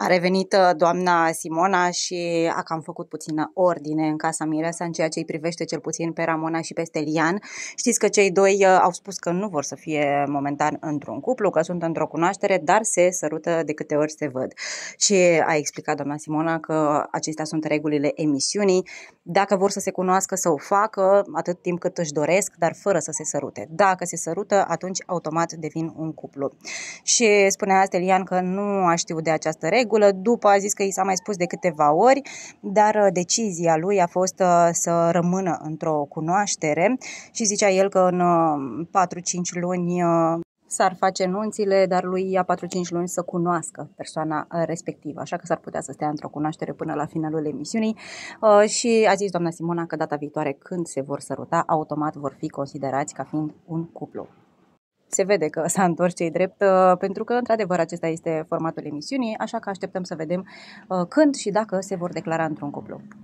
A revenit uh, doamna Simona și a cam făcut puțină ordine în casa Mireasa în ceea ce îi privește cel puțin pe Ramona și pe Stelian. Știți că cei doi uh, au spus că nu vor să fie momentan într-un cuplu, că sunt într-o cunoaștere, dar se sărută de câte ori se văd. Și a explicat doamna Simona că acestea sunt regulile emisiunii. Dacă vor să se cunoască, să o facă atât timp cât își doresc, dar fără să se sărute. Dacă se sărută, atunci automat devin un cuplu. Și spunea Stelian că nu a știut de această regulă, regulă, după a zis că i s-a mai spus de câteva ori, dar uh, decizia lui a fost uh, să rămână într-o cunoaștere și zicea el că în 4-5 uh, luni s-ar face nunțile, dar lui ia 4-5 luni să cunoască persoana respectivă, așa că s-ar putea să stea într-o cunoaștere până la finalul emisiunii și a zis doamna Simona că data viitoare când se vor săruta, automat vor fi considerați ca fiind un cuplu se vede că s-a întors cei drept, uh, pentru că, într-adevăr, acesta este formatul emisiunii, așa că așteptăm să vedem uh, când și dacă se vor declara într-un cuplu.